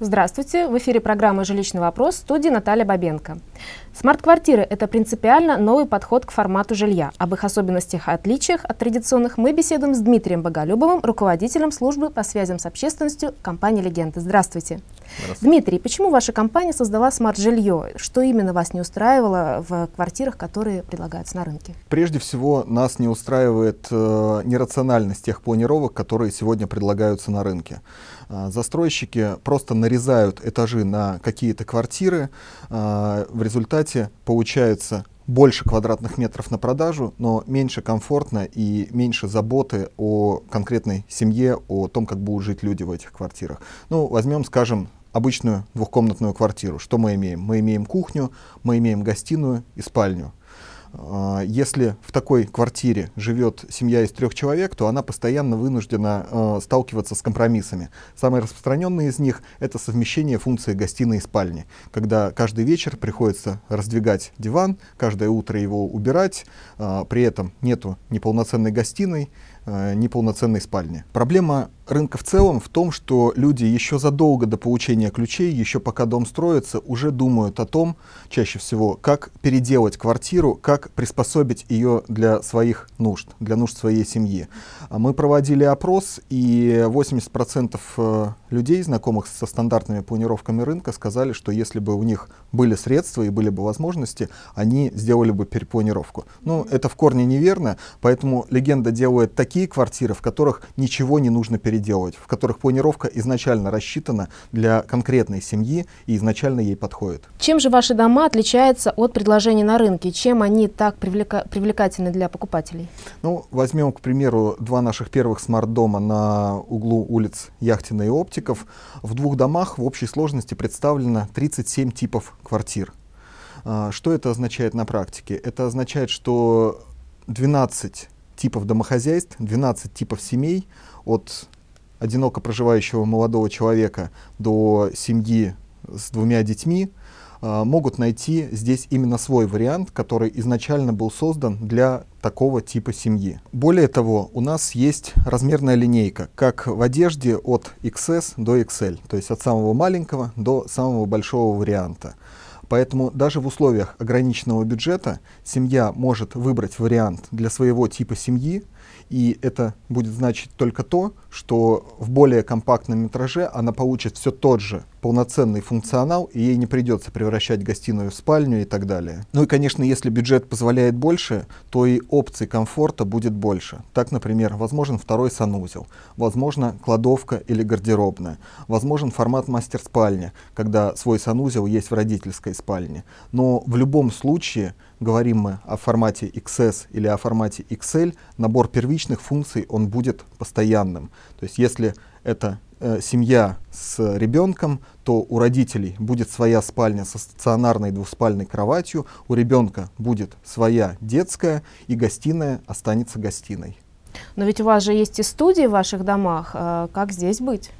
Здравствуйте! В эфире программы «Жилищный вопрос» в студии Наталья Бабенко. Смарт-квартиры – это принципиально новый подход к формату жилья. Об их особенностях и отличиях от традиционных мы беседуем с Дмитрием Боголюбовым, руководителем службы по связям с общественностью компании «Легенды». Здравствуйте. Здравствуйте. Дмитрий, почему ваша компания создала смарт-жилье? Что именно вас не устраивало в квартирах, которые предлагаются на рынке? Прежде всего, нас не устраивает э, нерациональность тех планировок, которые сегодня предлагаются на рынке. Э, застройщики просто нарезают этажи на какие-то квартиры, э, в результате получается больше квадратных метров на продажу, но меньше комфортно и меньше заботы о конкретной семье, о том, как будут жить люди в этих квартирах. Ну, возьмем, скажем, обычную двухкомнатную квартиру. Что мы имеем? Мы имеем кухню, мы имеем гостиную и спальню. А, если в такой квартире живет семья из трех человек, то она постоянно вынуждена э, сталкиваться с компромиссами. Самые распространенные из них — это совмещение функции гостиной и спальни, когда каждый вечер приходится раздвигать диван, каждое утро его убирать, а, при этом нету ни полноценной гостиной, э, ни полноценной спальни. Проблема рынка в целом в том, что люди еще задолго до получения ключей, еще пока дом строится, уже думают о том, чаще всего, как переделать квартиру, как приспособить ее для своих нужд, для нужд своей семьи. А мы проводили опрос, и 80% э, людей, знакомых со стандартными планировками рынка, сказали, что если бы у них были средства и были бы возможности, они сделали бы перепланировку. Но ну, это в корне неверно, поэтому легенда делает такие квартиры, в которых ничего не нужно переделать переделывать, в которых планировка изначально рассчитана для конкретной семьи и изначально ей подходит. Чем же ваши дома отличаются от предложений на рынке? Чем они так привлека привлекательны для покупателей? Ну, возьмем, к примеру, два наших первых смарт-дома на углу улиц Яхтина и Оптиков. В двух домах в общей сложности представлено 37 типов квартир. А, что это означает на практике? Это означает, что 12 типов домохозяйств, 12 типов семей от одиноко проживающего молодого человека до семьи с двумя детьми, а, могут найти здесь именно свой вариант, который изначально был создан для такого типа семьи. Более того, у нас есть размерная линейка, как в одежде от XS до XL, то есть от самого маленького до самого большого варианта. Поэтому даже в условиях ограниченного бюджета семья может выбрать вариант для своего типа семьи, и это будет значить только то, что в более компактном метраже она получит все тот же полноценный функционал, и ей не придется превращать гостиную в спальню и так далее. Ну и, конечно, если бюджет позволяет больше, то и опций комфорта будет больше. Так, например, возможен второй санузел, возможно, кладовка или гардеробная, возможен формат мастер-спальня, когда свой санузел есть в родительской спальне. Но в любом случае, говорим мы о формате XS или о формате XL, набор первичных функций, он будет постоянным. То есть если это Э, семья с ребенком, то у родителей будет своя спальня со стационарной двухспальной кроватью, у ребенка будет своя детская, и гостиная останется гостиной. Но ведь у вас же есть и студии в ваших домах. Э, как здесь быть?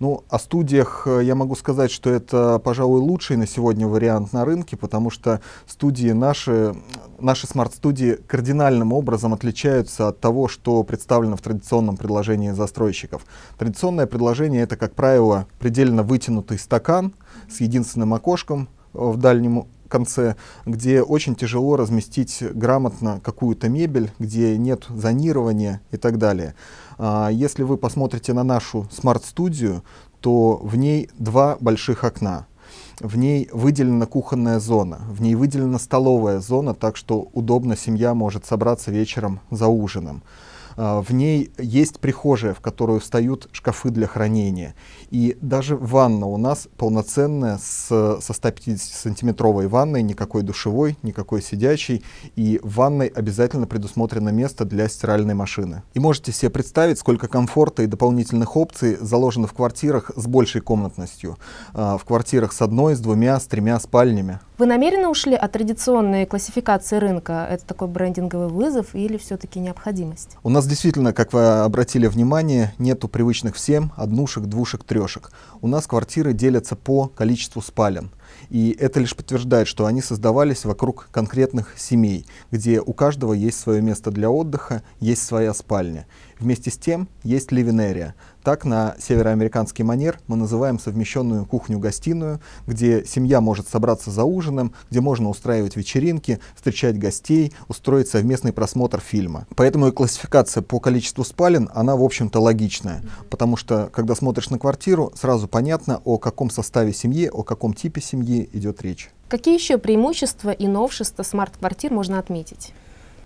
Ну, о студиях э, я могу сказать, что это, пожалуй, лучший на сегодня вариант на рынке, потому что студии наши, наши смарт-студии кардинальным образом отличаются от того, что представлено в традиционном предложении застройщиков. Традиционное предложение — это, как правило, предельно вытянутый стакан с единственным окошком э, в дальнем конце, где очень тяжело разместить грамотно какую-то мебель, где нет зонирования и так далее. А если вы посмотрите на нашу смарт-студию, то в ней два больших окна. В ней выделена кухонная зона, в ней выделена столовая зона, так что удобно семья может собраться вечером за ужином. А, в ней есть прихожая, в которую встают шкафы для хранения. И даже ванна у нас полноценная с, со 150-сантиметровой ванной, никакой душевой, никакой сидячей. И в ванной обязательно предусмотрено место для стиральной машины. И можете себе представить, сколько комфорта и дополнительных опций заложено в квартирах с большей комнатностью. А, в квартирах с одной, с двумя, с тремя спальнями. Вы намеренно ушли от традиционной классификации рынка? Это такой брендинговый вызов или все-таки необходимость? У нас действительно, как вы обратили внимание, нету привычных всем однушек, двушек, трешек. У нас квартиры делятся по количеству спален. И это лишь подтверждает, что они создавались вокруг конкретных семей, где у каждого есть свое место для отдыха, есть своя спальня. Вместе с тем есть ливенерия. Так на североамериканский манер мы называем совмещенную кухню-гостиную, где семья может собраться за ужином, где можно устраивать вечеринки, встречать гостей, устроить совместный просмотр фильма. Поэтому и классификация по количеству спален, она в общем-то логичная, потому что когда смотришь на квартиру, сразу понятно о каком составе семьи, о каком типе семьи идет речь. Какие еще преимущества и новшества смарт-квартир можно отметить?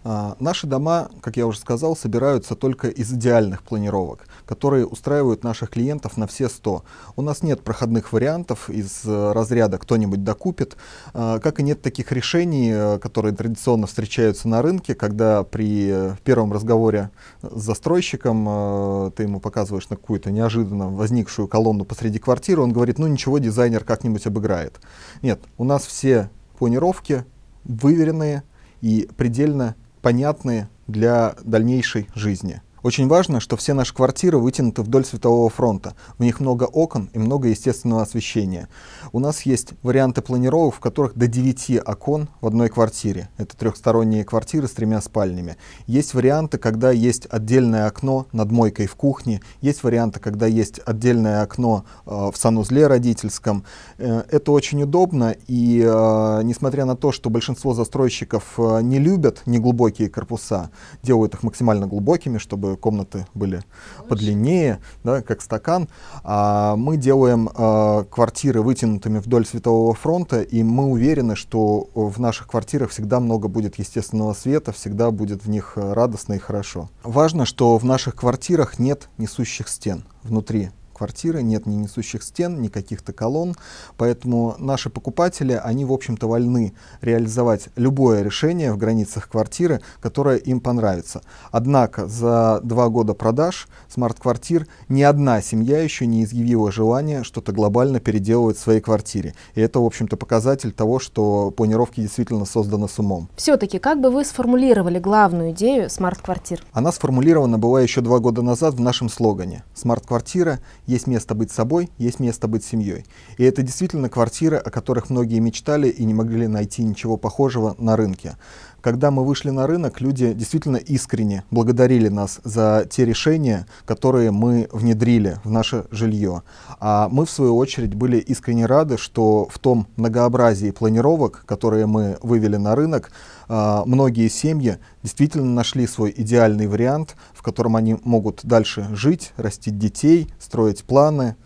А, наши дома, как я уже сказал, собираются только из идеальных планировок, которые устраивают наших клиентов на все 100. У нас нет проходных вариантов из э, разряда «кто-нибудь докупит», э, как и нет таких решений, э, которые традиционно встречаются на рынке, когда при первом разговоре с застройщиком ты ему показываешь на какую-то неожиданно возникшую колонну посреди квартиры, он говорит «ну ничего, дизайнер как-нибудь обыграет». Нет, у нас все планировки выверенные и предельно понятные для дальнейшей жизни. Очень важно, что все наши квартиры вытянуты вдоль светового фронта. В них много окон и много естественного освещения. У нас есть варианты планировок, в которых до 9 окон в одной квартире. Это трехсторонние квартиры с тремя спальнями. Есть варианты, когда есть отдельное окно над мойкой в кухне. Есть варианты, когда есть отдельное окно э, в санузле родительском. Э, это очень удобно. И э, несмотря на то, что большинство застройщиков э, не любят неглубокие корпуса, делают их максимально глубокими, чтобы комнаты были подлиннее, да, как стакан. А мы делаем а, квартиры вытянутыми вдоль светового фронта, и мы уверены, что в наших квартирах всегда много будет естественного света, всегда будет в них радостно и хорошо. Важно, что в наших квартирах нет несущих стен внутри квартиры, нет ни несущих стен, ни каких-то колонн, поэтому наши покупатели, они, в общем-то, вольны реализовать любое решение в границах квартиры, которое им понравится. Однако за два года продаж смарт-квартир ни одна семья еще не изъявила желание что-то глобально переделывать в своей квартире. И это, в общем-то, показатель того, что планировки действительно созданы с умом. Все-таки, как бы вы сформулировали главную идею смарт-квартир? Она сформулирована была еще два года назад в нашем слогане «Смарт-квартира – есть место быть собой, есть место быть семьей. И это действительно квартиры, о которых многие мечтали и не могли найти ничего похожего на рынке. Когда мы вышли на рынок, люди действительно искренне благодарили нас за те решения, которые мы внедрили в наше жилье. А мы, в свою очередь, были искренне рады, что в том многообразии планировок, которые мы вывели на рынок, а, многие семьи действительно нашли свой идеальный вариант, в котором они могут дальше жить, растить детей, строить планы,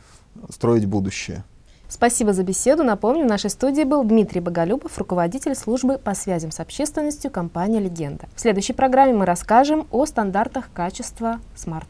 строить будущее. Спасибо за беседу. Напомню, в нашей студии был Дмитрий Боголюбов, руководитель службы по связям с общественностью компании «Легенда». В следующей программе мы расскажем о стандартах качества смарт.